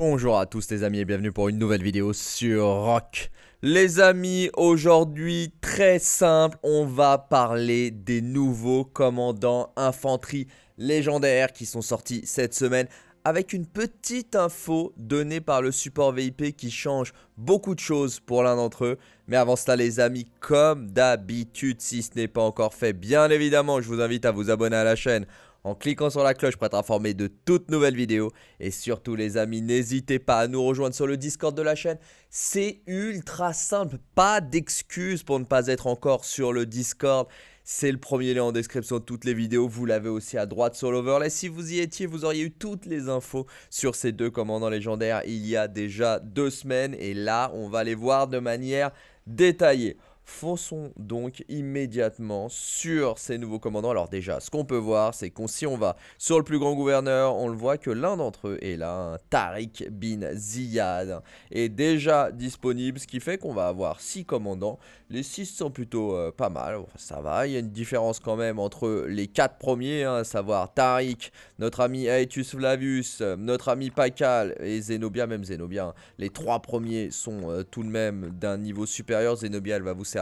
Bonjour à tous les amis et bienvenue pour une nouvelle vidéo sur Rock. Les amis, aujourd'hui très simple, on va parler des nouveaux commandants infanterie légendaires qui sont sortis cette semaine avec une petite info donnée par le support VIP qui change beaucoup de choses pour l'un d'entre eux. Mais avant cela les amis, comme d'habitude, si ce n'est pas encore fait, bien évidemment, je vous invite à vous abonner à la chaîne en cliquant sur la cloche pour être informé de toutes nouvelles vidéos. Et surtout les amis, n'hésitez pas à nous rejoindre sur le Discord de la chaîne. C'est ultra simple, pas d'excuses pour ne pas être encore sur le Discord. C'est le premier lien en description de toutes les vidéos. Vous l'avez aussi à droite sur l'overlay. Si vous y étiez, vous auriez eu toutes les infos sur ces deux commandants légendaires il y a déjà deux semaines. Et là, on va les voir de manière détaillée. Fonçons donc immédiatement sur ces nouveaux commandants. Alors déjà, ce qu'on peut voir, c'est qu'on si on va sur le plus grand gouverneur, on le voit que l'un d'entre eux est là, Tariq bin Ziyad, est déjà disponible, ce qui fait qu'on va avoir six commandants. Les six sont plutôt euh, pas mal, ça va, il y a une différence quand même entre les quatre premiers, hein, à savoir Tariq, notre ami Aetius Flavius, euh, notre ami Pacal et Zenobia, même Zenobia. Hein, les 3 premiers sont euh, tout de même d'un niveau supérieur, Zenobia elle va vous servir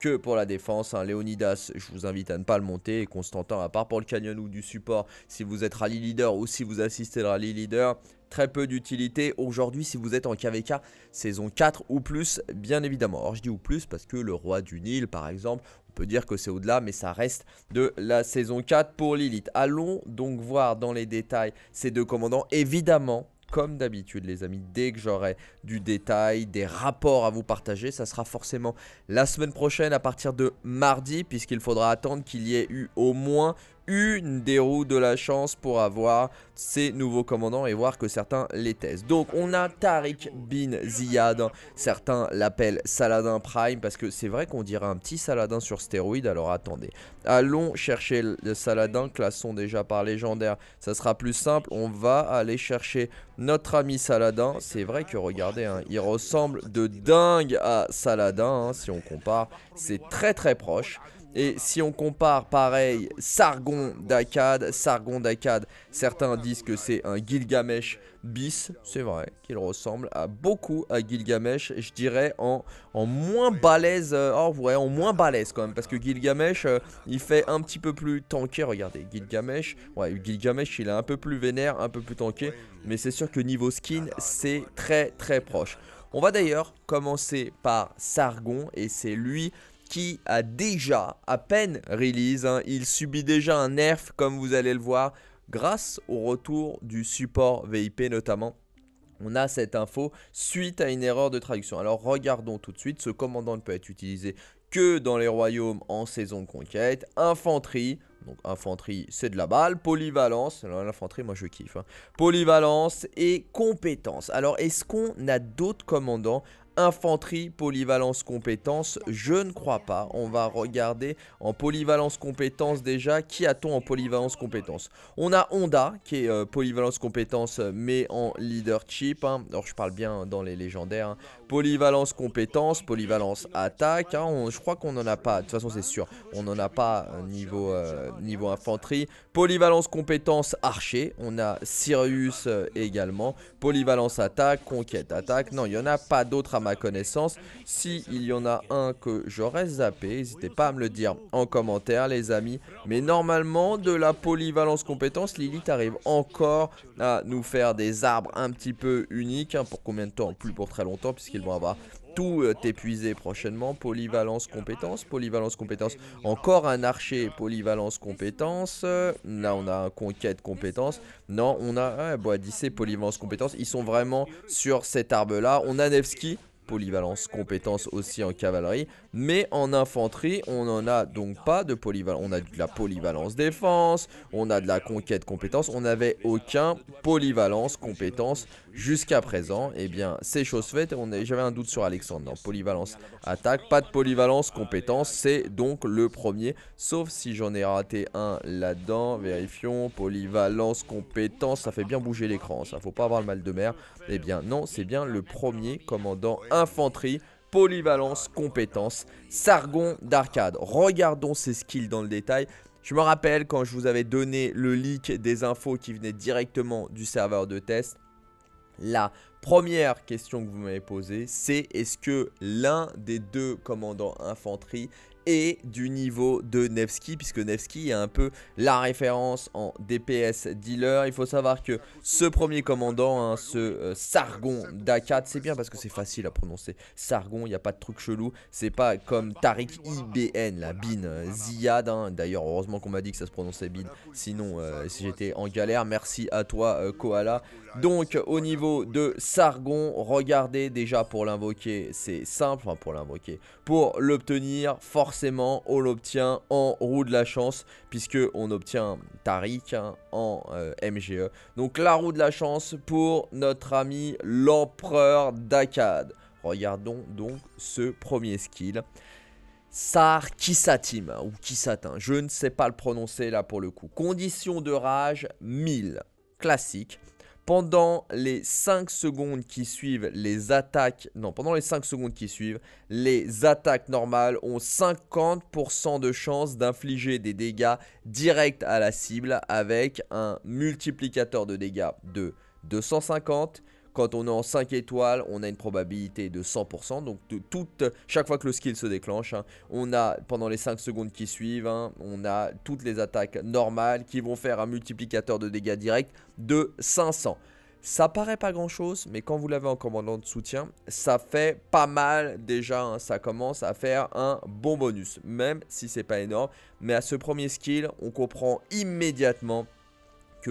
que pour la défense. Hein. Léonidas, je vous invite à ne pas le monter. Et Constantin, à part pour le canyon ou du support, si vous êtes rallye leader ou si vous assistez le rallye leader, très peu d'utilité aujourd'hui si vous êtes en KVK saison 4 ou plus, bien évidemment. Or, je dis ou plus parce que le roi du Nil, par exemple, on peut dire que c'est au-delà, mais ça reste de la saison 4 pour Lilith. Allons donc voir dans les détails ces deux commandants. Évidemment, comme d'habitude les amis, dès que j'aurai du détail, des rapports à vous partager, ça sera forcément la semaine prochaine à partir de mardi puisqu'il faudra attendre qu'il y ait eu au moins une des roues de la chance pour avoir ces nouveaux commandants et voir que certains les testent. Donc on a Tariq bin Ziyad, certains l'appellent Saladin Prime parce que c'est vrai qu'on dirait un petit Saladin sur stéroïde, alors attendez. Allons chercher le Saladin, classons déjà par légendaire, ça sera plus simple, on va aller chercher notre ami Saladin. C'est vrai que regardez, hein, il ressemble de dingue à Saladin, hein, si on compare, c'est très très proche. Et si on compare pareil Sargon d'Akkad, Sargon d'Akkad, certains disent que c'est un Gilgamesh bis, c'est vrai qu'il ressemble à beaucoup à Gilgamesh, je dirais en, en moins balèze, euh, or oh, ouais, en moins balèze quand même, parce que Gilgamesh, euh, il fait un petit peu plus tanké, regardez, Gilgamesh, ouais, Gilgamesh, il est un peu plus vénère, un peu plus tanké, mais c'est sûr que niveau skin, c'est très très proche. On va d'ailleurs commencer par Sargon, et c'est lui qui a déjà à peine release. Hein. il subit déjà un nerf, comme vous allez le voir, grâce au retour du support VIP notamment. On a cette info suite à une erreur de traduction. Alors regardons tout de suite, ce commandant ne peut être utilisé que dans les royaumes en saison de conquête. Infanterie, donc infanterie c'est de la balle, polyvalence, alors l'infanterie moi je kiffe, hein. polyvalence et compétence. Alors est-ce qu'on a d'autres commandants Infanterie, polyvalence, compétence je ne crois pas. On va regarder en polyvalence, compétence déjà. Qui a-t-on en polyvalence, compétence On a Honda qui est euh, polyvalence, compétence, mais en leadership. Hein. Alors je parle bien dans les légendaires. Hein. Polyvalence, compétence polyvalence, attaque. Hein. je crois qu'on n'en a pas. De toute façon c'est sûr. On n'en a pas euh, niveau, euh, niveau infanterie. Polyvalence, compétence, archer. On a Sirius également. Polyvalence, attaque, conquête, attaque. Non, il n'y en a pas d'autres à ma connaissance. S'il il y en a un que j'aurais zappé, n'hésitez pas à me le dire en commentaire, les amis. Mais normalement, de la polyvalence compétence, Lilith arrive encore à nous faire des arbres un petit peu uniques. Hein, pour combien de temps Plus pour très longtemps, puisqu'ils vont avoir tout euh, épuisé prochainement. Polyvalence compétence, polyvalence compétence, encore un archer, polyvalence compétence. Euh, là, on a un conquête compétence. Non, on a un bon, bah, polyvalence compétence. Ils sont vraiment sur cet arbre-là. On a Nevsky polyvalence, compétence aussi en cavalerie. Mais en infanterie, on n'en a donc pas de polyvalence. On a de la polyvalence défense, on a de la conquête compétence. On n'avait aucun polyvalence compétence jusqu'à présent. Eh bien, c'est chose faite. J'avais un doute sur Alexandre. polyvalence attaque, pas de polyvalence compétence. C'est donc le premier. Sauf si j'en ai raté un là-dedans. Vérifions. Polyvalence compétence. Ça fait bien bouger l'écran. Ça faut pas avoir le mal de mer. Eh bien, non, c'est bien le premier commandant infanterie, polyvalence, compétence, sargon d'arcade. Regardons ces skills dans le détail. Je me rappelle quand je vous avais donné le leak des infos qui venaient directement du serveur de test. La première question que vous m'avez posée, c'est est-ce que l'un des deux commandants infanterie et du niveau de Nevsky, puisque Nevsky est un peu la référence en DPS dealer. Il faut savoir que ce premier commandant, hein, ce euh, Sargon d'Akat, c'est bien parce que c'est facile à prononcer. Sargon, il n'y a pas de truc chelou. C'est pas comme Tariq IBN, la Bin euh, Ziyad. Hein. D'ailleurs, heureusement qu'on m'a dit que ça se prononçait Bin. Sinon, si euh, j'étais en galère, merci à toi, Koala. Donc, au niveau de Sargon, regardez déjà pour l'invoquer, c'est simple. pour l'invoquer, pour l'obtenir, forcément forcément on l'obtient en roue de la chance puisque on obtient Tariq hein, en euh, MGE. Donc la roue de la chance pour notre ami l'empereur d'Akkad. Regardons donc ce premier skill. Sar Kisatim, ou Kisatin, je ne sais pas le prononcer là pour le coup. Condition de rage 1000, classique. Pendant les 5 secondes qui suivent, les attaques, non, pendant les secondes qui suivent, les attaques normales ont 50% de chance d'infliger des dégâts directs à la cible avec un multiplicateur de dégâts de 250, quand on est en 5 étoiles, on a une probabilité de 100%. Donc chaque fois que le skill se déclenche, hein, on a pendant les 5 secondes qui suivent, hein, on a toutes les attaques normales qui vont faire un multiplicateur de dégâts direct de 500. Ça paraît pas grand chose, mais quand vous l'avez en commandant de soutien, ça fait pas mal déjà. Hein. ça commence à faire un bon bonus, même si c'est pas énorme. Mais à ce premier skill, on comprend immédiatement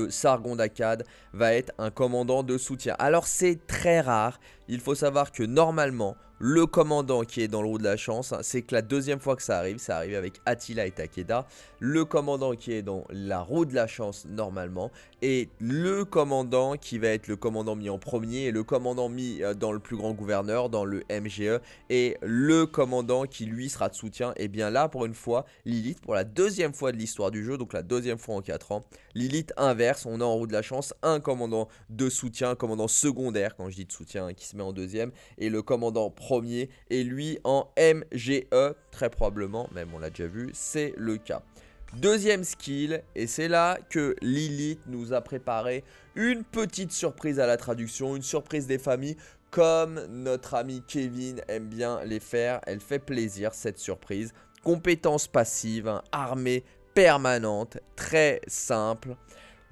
Sargon d'Akkad va être un commandant de soutien. Alors c'est très rare, il faut savoir que normalement, le commandant qui est dans le roue de la chance, hein, c'est que la deuxième fois que ça arrive, ça arrive avec Attila et Takeda. Le commandant qui est dans la roue de la chance normalement. Et le commandant qui va être le commandant mis en premier. Et le commandant mis euh, dans le plus grand gouverneur, dans le MGE. Et le commandant qui lui sera de soutien. Et eh bien là, pour une fois, Lilith, pour la deuxième fois de l'histoire du jeu, donc la deuxième fois en 4 ans, Lilith inverse. On a en roue de la chance un commandant de soutien, un commandant secondaire, quand je dis de soutien, hein, qui se met en deuxième. Et le commandant premier et lui en MGE, très probablement, même on l'a déjà vu, c'est le cas. Deuxième skill, et c'est là que Lilith nous a préparé une petite surprise à la traduction, une surprise des familles, comme notre ami Kevin aime bien les faire, elle fait plaisir cette surprise. Compétence passive, hein, armée permanente, très simple.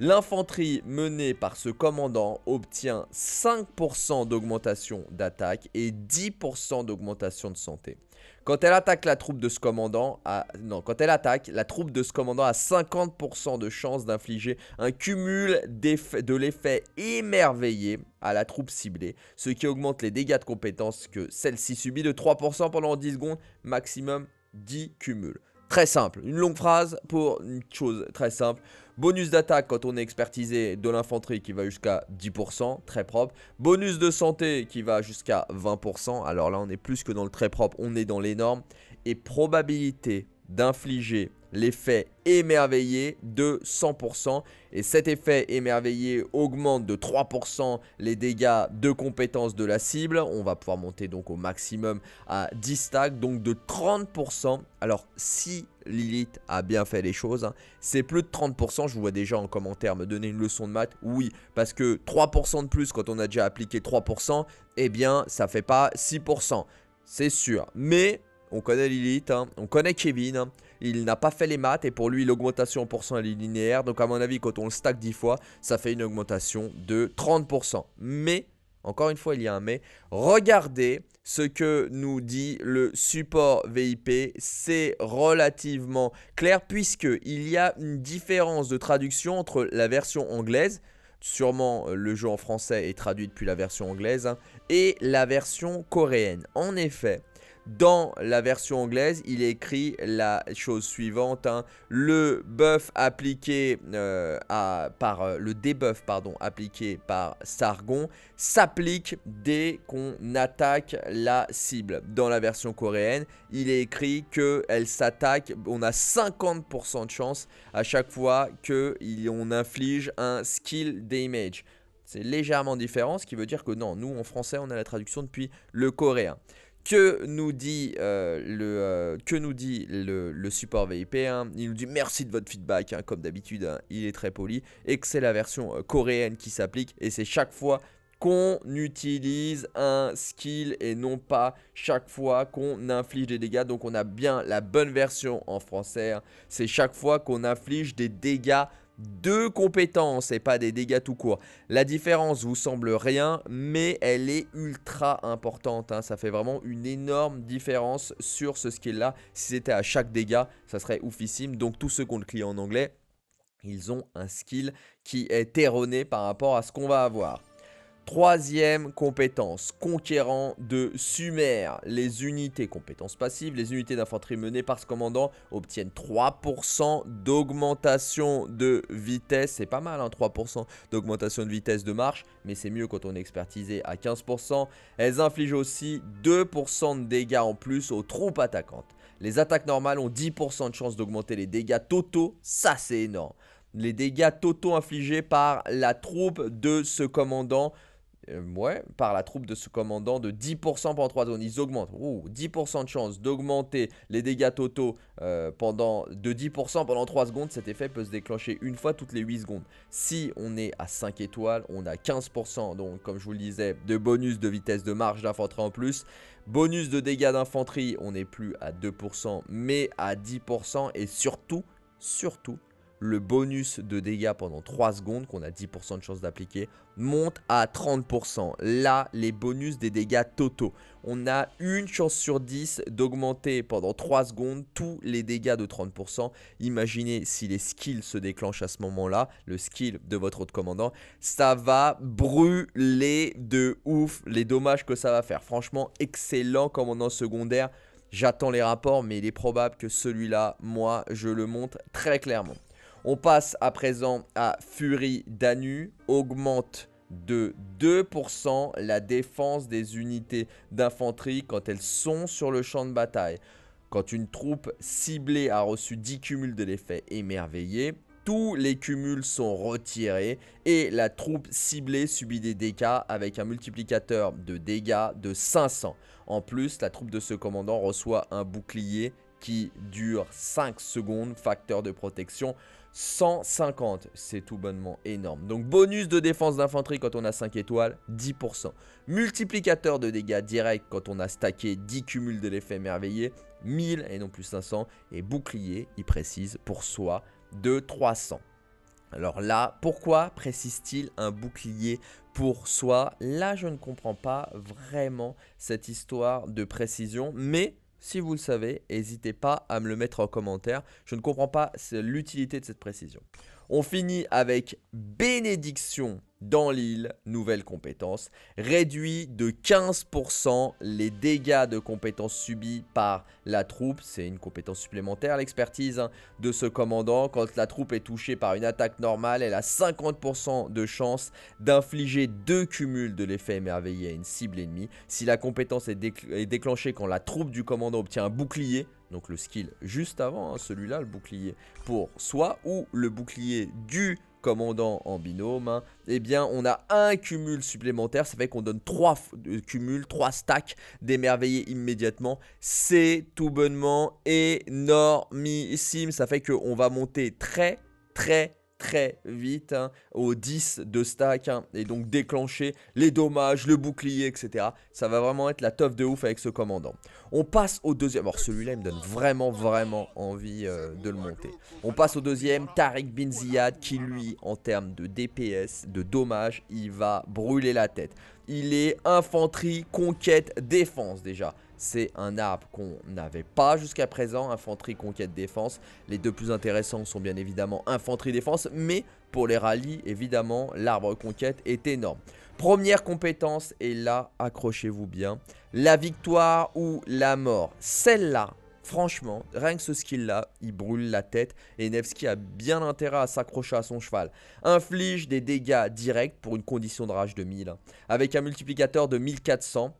L'infanterie menée par ce commandant obtient 5% d'augmentation d'attaque et 10% d'augmentation de santé. Quand elle attaque la troupe de ce commandant, non, quand elle attaque, la troupe de ce commandant a 50% de chance d'infliger un cumul de l'effet émerveillé à la troupe ciblée, ce qui augmente les dégâts de compétence que celle-ci subit de 3% pendant 10 secondes, maximum 10 cumuls. Très simple, une longue phrase pour une chose très simple. Bonus d'attaque quand on est expertisé de l'infanterie qui va jusqu'à 10%, très propre. Bonus de santé qui va jusqu'à 20%. Alors là, on est plus que dans le très propre, on est dans l'énorme. Et probabilité d'infliger l'effet émerveillé de 100%. Et cet effet émerveillé augmente de 3% les dégâts de compétence de la cible. On va pouvoir monter donc au maximum à 10 stacks, donc de 30%. Alors si Lilith a bien fait les choses, hein, c'est plus de 30%. Je vous vois déjà en commentaire me donner une leçon de maths. Oui, parce que 3% de plus quand on a déjà appliqué 3%, eh bien ça fait pas 6%. C'est sûr. Mais on connaît Lilith, hein. on connaît Kevin. Hein il n'a pas fait les maths et pour lui l'augmentation en est linéaire. Donc à mon avis quand on le stack 10 fois ça fait une augmentation de 30%. Mais, encore une fois il y a un mais, regardez ce que nous dit le support VIP, c'est relativement clair puisque il y a une différence de traduction entre la version anglaise, sûrement le jeu en français est traduit depuis la version anglaise, hein, et la version coréenne. En effet, dans la version anglaise, il est écrit la chose suivante hein. le buff appliqué euh, par euh, le debuff pardon appliqué par Sargon s'applique dès qu'on attaque la cible. Dans la version coréenne, il est écrit que s'attaque. On a 50% de chance à chaque fois que on inflige un skill damage. C'est légèrement différent, ce qui veut dire que non, nous en français, on a la traduction depuis le coréen. Euh, euh, que nous dit, le, que nous dit le, support VIP hein. Il nous dit merci de votre feedback, hein, comme d'habitude, hein. il est très poli, et que c'est la version euh, coréenne qui s'applique, et c'est chaque fois qu'on utilise un skill et non pas chaque fois qu'on inflige des dégâts. Donc on a bien la bonne version en français, c'est chaque fois qu'on inflige des dégâts deux compétences et pas des dégâts tout court. La différence vous semble rien, mais elle est ultra importante. Hein. Ça fait vraiment une énorme différence sur ce skill-là. Si c'était à chaque dégât, ça serait oufissime. Donc tous ceux qui ont le client en anglais, ils ont un skill qui est erroné par rapport à ce qu'on va avoir. Troisième compétence, conquérant de Sumer. Les unités, compétences passives, les unités d'infanterie menées par ce commandant obtiennent 3% d'augmentation de vitesse. C'est pas mal, un hein, 3% d'augmentation de vitesse de marche, mais c'est mieux quand on est expertisé à 15%. Elles infligent aussi 2% de dégâts en plus aux troupes attaquantes. Les attaques normales ont 10% de chance d'augmenter les dégâts totaux. Ça, c'est énorme. Les dégâts totaux infligés par la troupe de ce commandant euh, ouais, par la troupe de ce commandant de 10% pendant 3 secondes Ils augmentent. 10% de chance d'augmenter les dégâts totaux euh, pendant, de 10% pendant 3 secondes. Cet effet peut se déclencher une fois toutes les 8 secondes. Si on est à 5 étoiles, on a 15%, donc comme je vous le disais, de bonus de vitesse de marche d'infanterie en plus. Bonus de dégâts d'infanterie, on n'est plus à 2%, mais à 10%. Et surtout, surtout, le bonus de dégâts pendant 3 secondes, qu'on a 10% de chance d'appliquer, monte à 30%. Là, les bonus des dégâts totaux. On a une chance sur 10 d'augmenter pendant 3 secondes tous les dégâts de 30%. Imaginez si les skills se déclenchent à ce moment-là, le skill de votre autre commandant, ça va brûler de ouf les dommages que ça va faire. Franchement, excellent commandant secondaire. J'attends les rapports, mais il est probable que celui-là, moi, je le monte très clairement. On passe à présent à Fury Danu, augmente de 2% la défense des unités d'infanterie quand elles sont sur le champ de bataille. Quand une troupe ciblée a reçu 10 cumuls de l'effet émerveillé, tous les cumuls sont retirés et la troupe ciblée subit des dégâts avec un multiplicateur de dégâts de 500. En plus, la troupe de ce commandant reçoit un bouclier qui dure 5 secondes, facteur de protection 150, c'est tout bonnement énorme. Donc bonus de défense d'infanterie quand on a 5 étoiles, 10%. Multiplicateur de dégâts directs quand on a stacké 10 cumuls de l'effet merveilleux, 1000 et non plus 500. Et bouclier, il précise, pour soi, de 300. Alors là, pourquoi précise-t-il un bouclier pour soi Là, je ne comprends pas vraiment cette histoire de précision, mais si vous le savez, n'hésitez pas à me le mettre en commentaire. Je ne comprends pas l'utilité de cette précision. On finit avec bénédiction dans l'île, nouvelle compétence, réduit de 15% les dégâts de compétence subis par la troupe, c'est une compétence supplémentaire l'expertise hein, de ce commandant, quand la troupe est touchée par une attaque normale, elle a 50% de chance d'infliger deux cumuls de l'effet émerveillé à une cible ennemie, si la compétence est déclenchée quand la troupe du commandant obtient un bouclier, donc le skill juste avant, hein, celui-là, le bouclier, pour soi ou le bouclier du commandant en binôme, hein, eh bien on a un cumul supplémentaire, ça fait qu'on donne 3 euh, cumuls, trois stacks d'émerveillés immédiatement, c'est tout bonnement énormissime, ça fait qu'on va monter très très très vite hein, au 10 de stack hein, et donc déclencher les dommages, le bouclier, etc. Ça va vraiment être la teuf de ouf avec ce commandant. On passe au deuxième. Alors celui-là, il me donne vraiment, vraiment envie euh, de le monter. On passe au deuxième, Tariq Bin Ziyad, qui lui, en termes de DPS, de dommages, il va brûler la tête. Il est infanterie, conquête, défense déjà. C'est un arbre qu'on n'avait pas jusqu'à présent, infanterie, conquête, défense. Les deux plus intéressants sont bien évidemment infanterie, défense, mais pour les rallyes, évidemment, l'arbre conquête est énorme. Première compétence, et là, accrochez-vous bien, la victoire ou la mort. Celle-là, Franchement, rien que ce skill-là, il brûle la tête et Nevsky a bien intérêt à s'accrocher à son cheval. Inflige des dégâts directs pour une condition de rage de 1000, hein. avec un multiplicateur de 1400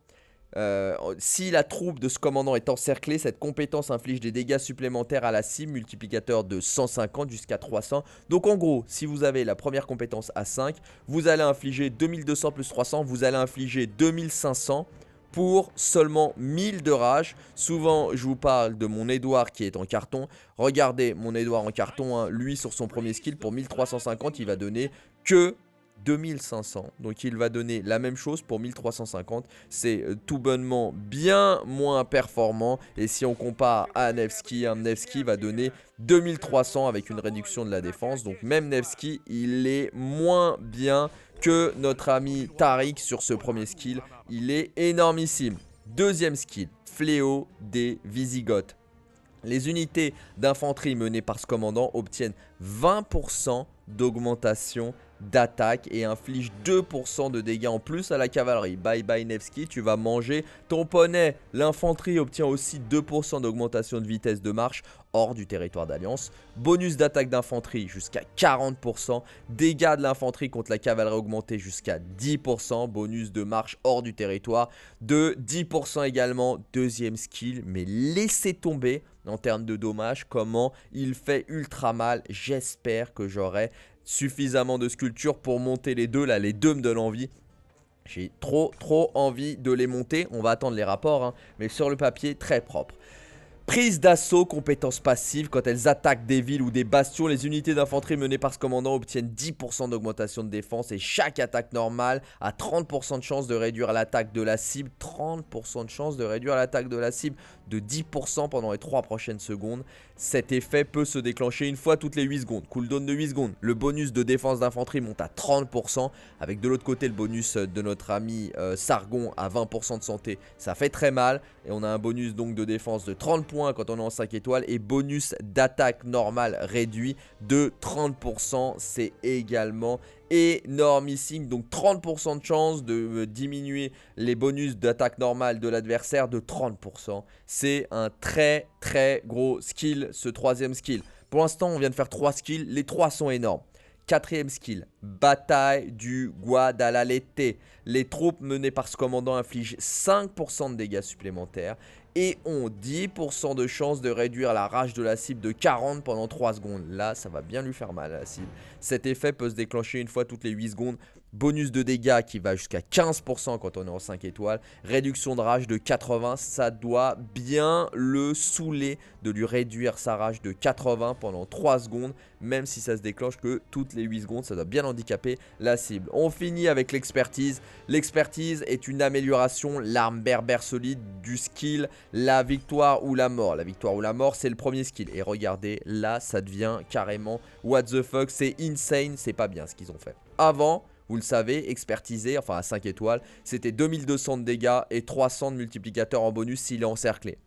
euh, si la troupe de ce commandant est encerclée, cette compétence inflige des dégâts supplémentaires à la cible, multiplicateur de 150 jusqu'à 300. Donc en gros, si vous avez la première compétence à 5, vous allez infliger 2200 plus 300, vous allez infliger 2500 pour seulement 1000 de rage. Souvent, je vous parle de mon Edouard qui est en carton. Regardez mon Edouard en carton, hein. lui sur son premier skill pour 1350, il va donner que 2500. Donc il va donner la même chose pour 1350. C'est euh, tout bonnement bien moins performant. Et si on compare à Nevsky, hein, Nevsky va donner 2300 avec une réduction de la défense. Donc même Nevsky, il est moins bien que notre ami Tariq sur ce premier skill. Il est énormissime. Deuxième skill, Fléau des Visigoths. Les unités d'infanterie menées par ce commandant obtiennent 20% d'augmentation d'attaque et inflige 2% de dégâts en plus à la cavalerie. Bye bye Nevsky, tu vas manger ton poney. L'infanterie obtient aussi 2% d'augmentation de vitesse de marche hors du territoire d'alliance. Bonus d'attaque d'infanterie jusqu'à 40%. Dégâts de l'infanterie contre la cavalerie augmenté jusqu'à 10%. Bonus de marche hors du territoire de 10% également. Deuxième skill, mais laissez tomber en termes de dommages, comment il fait ultra mal. J'espère que j'aurai suffisamment de sculptures pour monter les deux, là, les deux me donnent envie. J'ai trop, trop envie de les monter. On va attendre les rapports, hein, mais sur le papier, très propre. Prise d'assaut, compétences passives, quand elles attaquent des villes ou des bastions, les unités d'infanterie menées par ce commandant obtiennent 10% d'augmentation de défense et chaque attaque normale a 30% de chance de réduire l'attaque de la cible, 30% de chance de réduire l'attaque de la cible de 10% pendant les 3 prochaines secondes. Cet effet peut se déclencher une fois toutes les 8 secondes, cooldown de 8 secondes. Le bonus de défense d'infanterie monte à 30%, avec de l'autre côté le bonus de notre ami euh, Sargon à 20% de santé, ça fait très mal. Et on a un bonus donc de défense de 30 points quand on est en 5 étoiles, et bonus d'attaque normale réduit de 30%, c'est également ici Donc 30% de chance de euh, diminuer les bonus d'attaque normale de l'adversaire de 30%. C'est un très très gros skill, ce troisième skill. Pour l'instant, on vient de faire trois skills. Les trois sont énormes. Quatrième skill, bataille du Guadalalete. Les troupes menées par ce commandant infligent 5% de dégâts supplémentaires et on ont 10% de chance de réduire la rage de la cible de 40 pendant 3 secondes. Là, ça va bien lui faire mal à la cible. Cet effet peut se déclencher une fois toutes les 8 secondes bonus de dégâts qui va jusqu'à 15% quand on est en 5 étoiles, réduction de rage de 80, ça doit bien le saouler de lui réduire sa rage de 80 pendant 3 secondes, même si ça se déclenche que toutes les 8 secondes, ça doit bien handicaper la cible. On finit avec l'expertise. L'expertise est une amélioration, l'arme berbère solide du skill, la victoire ou la mort. La victoire ou la mort, c'est le premier skill. Et regardez, là, ça devient carrément what the fuck, c'est insane, c'est pas bien ce qu'ils ont fait. Avant, vous le savez, expertisé, enfin à 5 étoiles, c'était 2200 de dégâts et 300 de multiplicateur en bonus s'il est encerclé.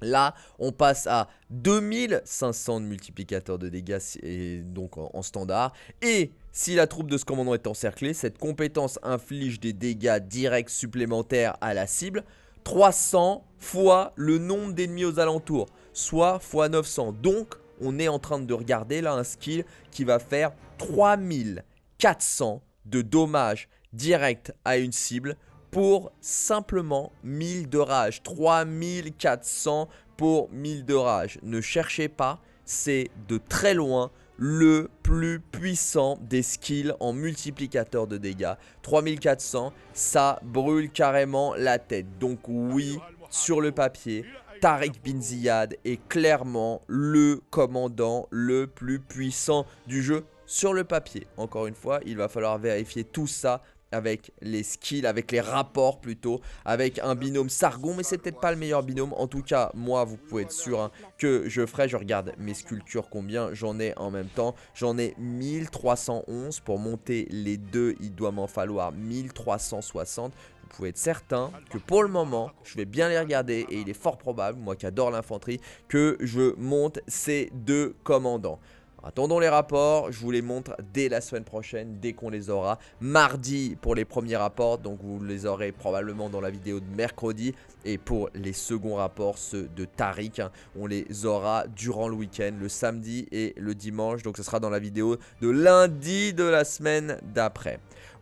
Là, on passe à 2500 de multiplicateur de dégâts et donc en standard. Et si la troupe de ce commandant est encerclée, cette compétence inflige des dégâts directs supplémentaires à la cible. 300 fois le nombre d'ennemis aux alentours, soit x 900. Donc, on est en train de regarder là un skill qui va faire 3400 de dommages directs à une cible pour simplement 1000 de rage. 3400 pour 1000 de rage. Ne cherchez pas, c'est de très loin le plus puissant des skills en multiplicateur de dégâts. 3400, ça brûle carrément la tête. Donc oui, sur le papier, Tarek Bin Ziyad est clairement le commandant le plus puissant du jeu sur le papier. Encore une fois, il va falloir vérifier tout ça avec les skills, avec les rapports plutôt, avec un binôme Sargon, mais c'est peut-être pas le meilleur binôme. En tout cas, moi, vous pouvez être sûr hein, que je ferai, je regarde mes sculptures combien, j'en ai en même temps. J'en ai 1311, pour monter les deux, il doit m'en falloir 1360 vous pouvez être certain que pour le moment, je vais bien les regarder et il est fort probable, moi qui adore l'infanterie, que je monte ces deux commandants attendons les rapports, je vous les montre dès la semaine prochaine, dès qu'on les aura. Mardi pour les premiers rapports, donc vous les aurez probablement dans la vidéo de mercredi. Et pour les seconds rapports, ceux de Tariq, hein, on les aura durant le week-end, le samedi et le dimanche. Donc ce sera dans la vidéo de lundi de la semaine d'après.